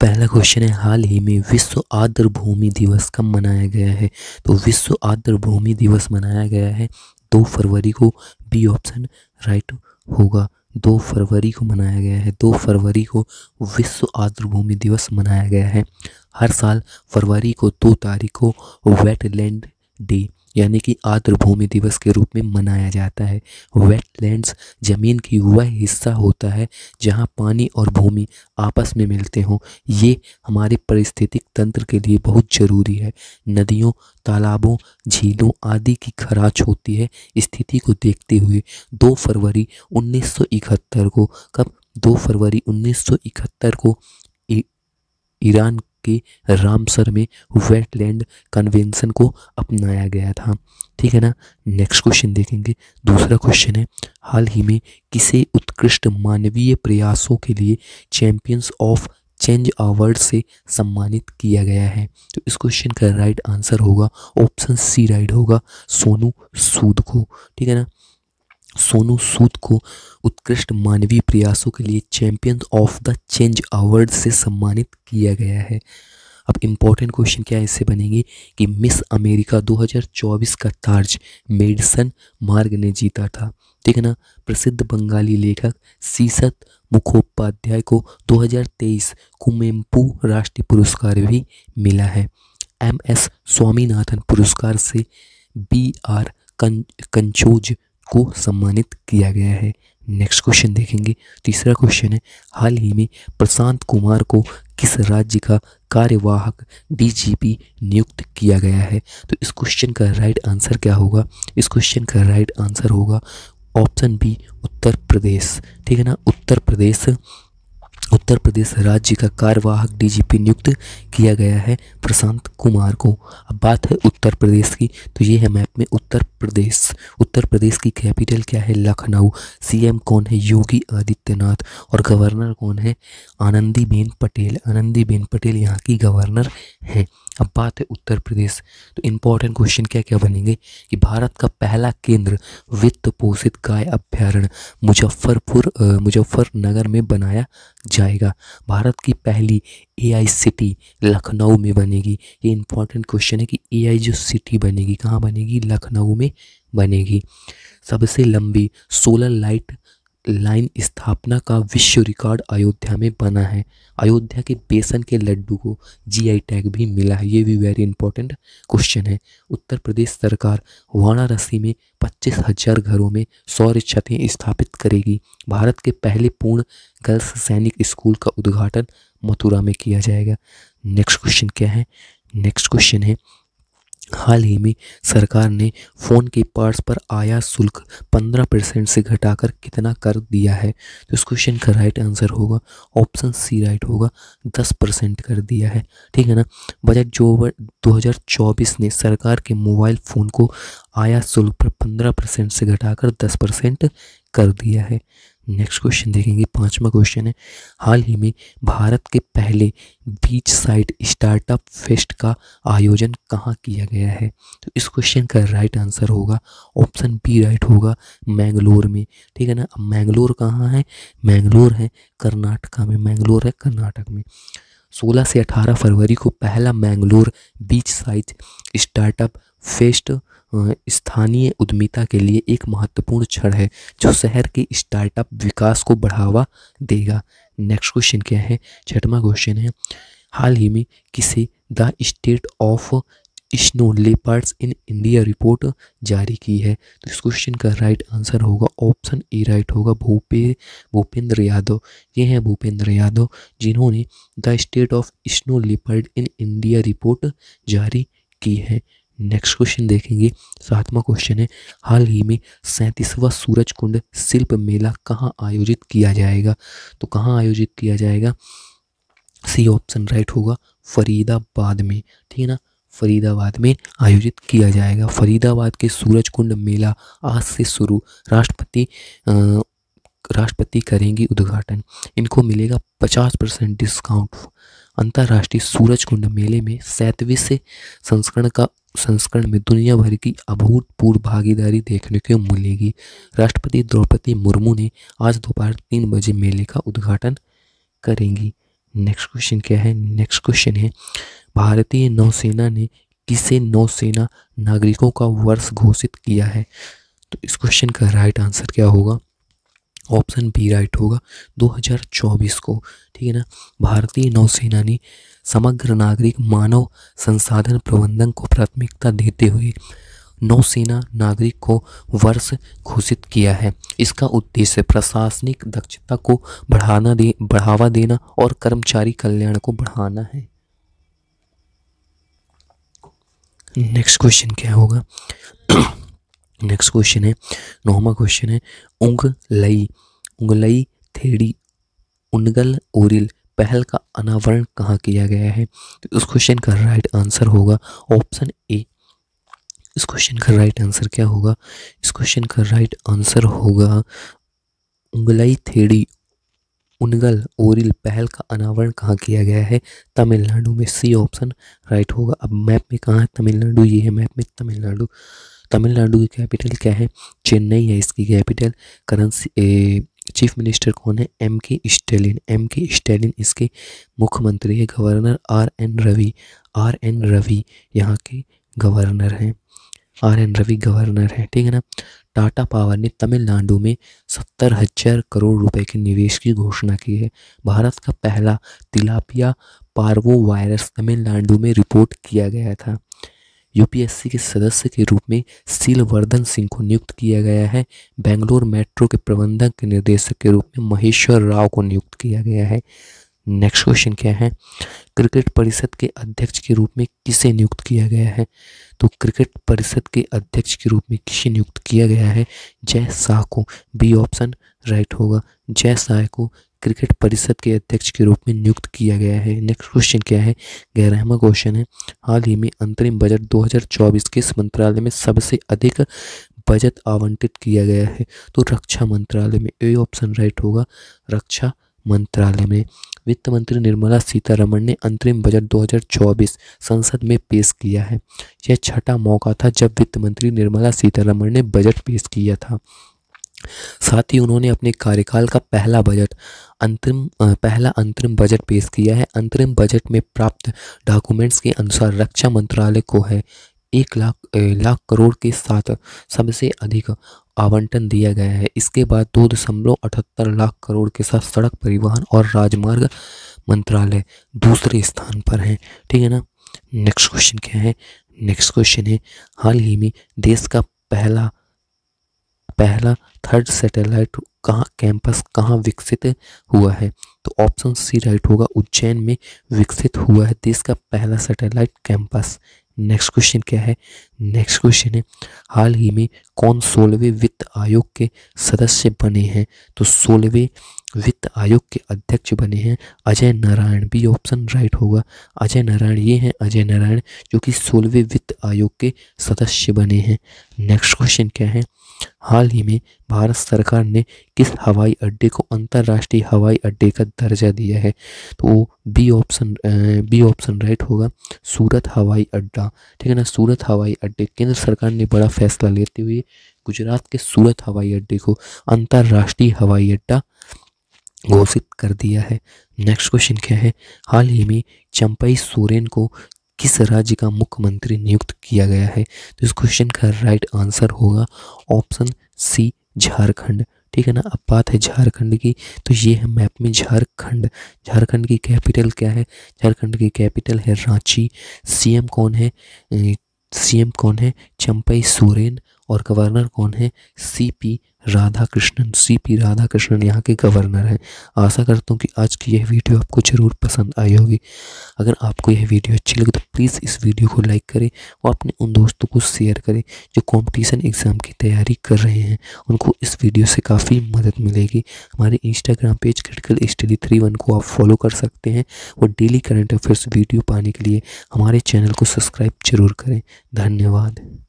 पहला क्वेश्चन है हाल ही में विश्व आर्द्र भूमि दिवस कब मनाया गया है तो विश्व आर्द्र भूमि दिवस मनाया गया है दो फरवरी को बी ऑप्शन राइट होगा दो फरवरी को मनाया गया है दो फरवरी को विश्व भूमि दिवस मनाया गया है हर साल फरवरी को दो तारीख को वेटलैंड डे यानी कि आर्द्रभूमि दिवस के रूप में मनाया जाता है वेटलैंड्स जमीन की वह हिस्सा होता है जहां पानी और भूमि आपस में मिलते हों ये हमारे पारिस्थितिक तंत्र के लिए बहुत ज़रूरी है नदियों तालाबों झीलों आदि की खराच होती है स्थिति को देखते हुए दो फरवरी उन्नीस को कब दो फरवरी उन्नीस को ईरान कि रामसर में वेटलैंड कन्वेंशन को अपनाया गया था ठीक है ना नेक्स्ट क्वेश्चन देखेंगे दूसरा क्वेश्चन है हाल ही में किसे उत्कृष्ट मानवीय प्रयासों के लिए चैंपियंस ऑफ चेंज अवार्ड से सम्मानित किया गया है तो इस क्वेश्चन का राइट आंसर होगा ऑप्शन सी राइट होगा सोनू सूद को ठीक है ना सोनू सूद को उत्कृष्ट मानवीय प्रयासों के लिए champion of the change award से सम्मानित किया गया है अब इम्पॉर्टेंट क्वेश्चन क्या इससे बनेंगे कि मिस अमेरिका 2024 का ताज मेडिसन मार्ग ने जीता था ठीक है ना प्रसिद्ध बंगाली लेखक सीसत मुखोपाध्याय को 2023 कुमेम्पू राष्ट्रीय पुरस्कार भी मिला है एम एस स्वामीनाथन पुरस्कार से बी आर कं कंचोज को सम्मानित किया गया है नेक्स्ट क्वेश्चन देखेंगे तीसरा क्वेश्चन है हाल ही में प्रशांत कुमार को किस राज्य का कार्यवाहक डीजीपी नियुक्त किया गया है तो इस क्वेश्चन का राइट आंसर क्या होगा इस क्वेश्चन का राइट आंसर होगा ऑप्शन बी उत्तर प्रदेश ठीक है ना उत्तर प्रदेश उत्तर प्रदेश राज्य का कार्यवाहक डीजीपी नियुक्त किया गया है प्रशांत कुमार को अब बात है उत्तर प्रदेश की तो ये है मैप में उत्तर प्रदेश उत्तर प्रदेश की कैपिटल क्या है लखनऊ सीएम कौन है योगी आदित्यनाथ और गवर्नर कौन है आनंदीबेन पटेल आनंदीबेन पटेल यहाँ की गवर्नर हैं अब बात है उत्तर प्रदेश तो इम्पोर्टेंट क्वेश्चन क्या क्या बनेंगे कि भारत का पहला केंद्र वित्त पोषित गाय अभ्यारण्य मुजफ्फरपुर मुजफ्फरनगर में बनाया जाएगा भारत की पहली एआई सिटी लखनऊ में बनेगी ये इम्पोर्टेंट क्वेश्चन है कि एआई जो सिटी बनेगी कहाँ बनेगी लखनऊ में बनेगी सबसे लंबी सोलर लाइट लाइन स्थापना का विश्व रिकॉर्ड अयोध्या में बना है अयोध्या के बेसन के लड्डू को जीआई टैग भी मिला है ये भी वेरी इंपॉर्टेंट क्वेश्चन है उत्तर प्रदेश सरकार वाराणसी में पच्चीस हजार घरों में सौर छतें स्थापित करेगी भारत के पहले पूर्ण गर्ल्स सैनिक स्कूल का उद्घाटन मथुरा में किया जाएगा नेक्स्ट क्वेश्चन क्या है नेक्स्ट क्वेश्चन है हाल ही में सरकार ने फ़ोन के पार्ट्स पर आया शुल्क 15 परसेंट से घटाकर कितना कर दिया है तो इस क्वेश्चन का राइट आंसर होगा ऑप्शन सी राइट होगा 10 परसेंट कर दिया है ठीक है ना बजट जो 2024 ने सरकार के मोबाइल फ़ोन को आया शुल्क पर 15 परसेंट से घटाकर 10 परसेंट कर दिया है नेक्स्ट क्वेश्चन देखेंगे पांचवा क्वेश्चन है हाल ही में भारत के पहले बीच साइड स्टार्टअप फेस्ट का आयोजन कहाँ किया गया है तो इस क्वेश्चन का राइट आंसर होगा ऑप्शन बी राइट होगा मैंगलोर में ठीक है ना अब मैंगलोर कहाँ है मैंगलोर है कर्नाटका में मैंगलोर है कर्नाटक में 16 से 18 फरवरी को पहला Mangalore beach side startup fest स्थानीय उद्यमिता के लिए एक महत्वपूर्ण क्षण है जो शहर के स्टार्टअप विकास को बढ़ावा देगा नेक्स्ट क्वेश्चन क्या है छठवा क्वेश्चन है हाल ही में किसे the state of snow leopards in India report जारी की है तो इस क्वेश्चन का राइट आंसर होगा ऑप्शन ए राइट होगा भूपे भूपेंद्र यादव ये हैं भूपेंद्र यादव जिन्होंने the state of snow leopard in India report जारी की है नेक्स्ट क्वेश्चन देखेंगे सातवां क्वेश्चन है हाल ही में सैंतीसवां सूरज कुंड शिल्प मेला कहाँ आयोजित किया जाएगा तो कहाँ आयोजित किया जाएगा सी ऑप्शन राइट होगा फरीदाबाद में ठीक है ना फरीदाबाद में आयोजित किया जाएगा फरीदाबाद के सूरज कुंड मेला आज से शुरू राष्ट्रपति राष्ट्रपति करेंगी उद्घाटन इनको मिलेगा पचास परसेंट डिस्काउंट अंतर्राष्ट्रीय सूरज कुंड मेले में से संस्करण का संस्करण में दुनिया भर की अभूतपूर्व भागीदारी देखने को मिलेगी राष्ट्रपति द्रौपदी मुर्मू ने आज दोपहर तीन बजे मेले का उद्घाटन करेंगी नेक्स्ट क्वेश्चन क्या है नेक्स्ट क्वेश्चन है भारतीय नौसेना ने किसे नौसेना नागरिकों का वर्ष घोषित किया है तो इस क्वेश्चन का राइट आंसर क्या होगा ऑप्शन बी राइट होगा 2024 को ठीक है ना भारतीय नौसेना ने समग्र नागरिक मानव संसाधन प्रबंधन को प्राथमिकता देते हुए नौसेना नागरिक को वर्ष घोषित किया है इसका उद्देश्य प्रशासनिक दक्षता को बढ़ाना दे बढ़ावा देना और कर्मचारी कल्याण को बढ़ाना है नेक्स्ट क्वेश्चन क्या होगा नेक्स्ट क्वेश्चन है नौवा क्वेश्चन है उंग लई उंगलई थेड़ी उनगल ओरिल पहल का अनावरण कहाँ किया गया है तो इस क्वेश्चन का राइट आंसर होगा ऑप्शन ए इस क्वेश्चन का राइट आंसर क्या होगा इस क्वेश्चन का राइट आंसर होगा उंगलई थेड़ी उनगल ओरिल पहल का अनावरण कहाँ किया गया है तमिलनाडु में सी ऑप्शन राइट होगा अब मैप में कहाँ है तमिलनाडु ये है मैप में तमिलनाडु तमिलनाडु की कैपिटल क्या है चेन्नई है इसकी कैपिटल करंसी चीफ मिनिस्टर कौन है एम के स्टेलिन एम के स्टेलिन इसके मुख्यमंत्री है governor R N Ravi R N Ravi यहाँ के गवर्नर हैं आर एन रवि गवर्नर हैं ठीक है ना टाटा पावर ने तमिलनाडु में सत्तर हजार करोड़ रुपए के निवेश की घोषणा की है भारत का पहला तिलापिया पार्वो वायरस तमिलनाडु में रिपोर्ट किया गया था यूपीएससी के सदस्य के रूप में सीलवर्धन सिंह को नियुक्त किया गया है बेंगलोर मेट्रो के प्रबंधक के निर्देशक के रूप में महेश्वर राव को नियुक्त किया गया है नेक्स्ट क्वेश्चन क्या है क्रिकेट परिषद के अध्यक्ष के रूप में किसे नियुक्त किया गया है तो क्रिकेट परिषद के अध्यक्ष के रूप में किसे नियुक्त किया गया है जय शाह को बी ऑप्शन राइट होगा जय शाह को क्रिकेट परिषद के अध्यक्ष के रूप में नियुक्त किया गया है नेक्स्ट क्वेश्चन क्या है ग्यारहवा क्वेश्चन है हाल ही में अंतरिम बजट 2024 इस मंत्रालय में सबसे अधिक बजट आवंटित किया गया है तो रक्षा मंत्रालय में ए ऑप्शन राइट होगा रक्षा मंत्रालय में वित्त मंत्री निर्मला सीतारमण ने अंतरिम बजट 2024 संसद में पेश किया है यह छठा मौका था जब वित्त मंत्री निर्मला सीतारमण ने बजट पेश किया था साथ ही उन्होंने अपने कार्यकाल का पहला बजट अंतरिम पहला अंतरिम बजट पेश किया है अंतरिम बजट में प्राप्त डॉक्यूमेंट्स के अनुसार रक्षा मंत्रालय को है एक लाख लाख करोड़ के साथ सबसे अधिक आवंटन दिया गया है इसके बाद दो दशमलव अठहत्तर लाख करोड़ के साथ सड़क परिवहन और राजमार्ग मंत्रालय दूसरे स्थान पर है ठीक है ना नेक्स्ट क्वेश्चन क्या है नेक्स्ट क्वेश्चन है हाल ही में देश का पहला पहला थर्ड सैटेलाइट कहाँ कैंपस कहाँ विकसित हुआ है तो ऑप्शन सी राइट होगा उज्जैन में विकसित हुआ है देश का पहला सैटेलाइट कैंपस नेक्स्ट क्वेश्चन क्या है नेक्स्ट क्वेश्चन है हाल ही में कौन सोलहवें वित्त आयोग के सदस्य बने हैं तो सोलहवें वित्त आयोग के अध्यक्ष बने हैं अजय नारायण भी ऑप्शन राइट होगा अजय नारायण ये हैं अजय नारायण जो कि सोलहवें वित्त आयोग के सदस्य बने हैं नेक्स्ट क्वेश्चन क्या है हाल ही में भारत सरकार ने किस हवाई अड्डे को अंतर्राष्ट्रीय हवाई अड्डे का दर्जा दिया है तो वो B option B option right होगा सूरत हवाई अड्डा ठीक है ना सूरत हवाई अड्डे केंद्र सरकार ने बड़ा फैसला लेते हुए गुजरात के सूरत हवाई अड्डे को अंतर्राष्ट्रीय हवाई अड्डा घोषित कर दिया है नेक्स्ट क्वेश्चन क्या है हाल ही में चंपई सोरेन को किस राज्य का मुख्यमंत्री नियुक्त किया गया है तो इस क्वेश्चन का राइट आंसर होगा ऑप्शन सी झारखंड ठीक है ना अब बात है झारखंड की तो ये है मैप में झारखंड झारखंड की कैपिटल क्या है झारखंड की कैपिटल है रांची सीएम कौन है सीएम कौन है चंपई सोरेन और गवर्नर कौन है C P Radhakrishnan C P Radhakrishnan यहाँ के गवर्नर हैं आशा करता हूँ कि आज की यह वीडियो आपको ज़रूर पसंद आई होगी अगर आपको यह वीडियो अच्छी लगे तो प्लीज़ इस वीडियो को लाइक करें और अपने उन दोस्तों को शेयर करें जो कंपटीशन एग्ज़ाम की तैयारी कर रहे हैं उनको इस वीडियो से काफ़ी मदद मिलेगी हमारे Instagram page critical study three one को आप फॉलो कर सकते हैं और डेली करंट अफेयर्स वीडियो पाने के लिए हमारे चैनल को सब्सक्राइब जरूर करें धन्यवाद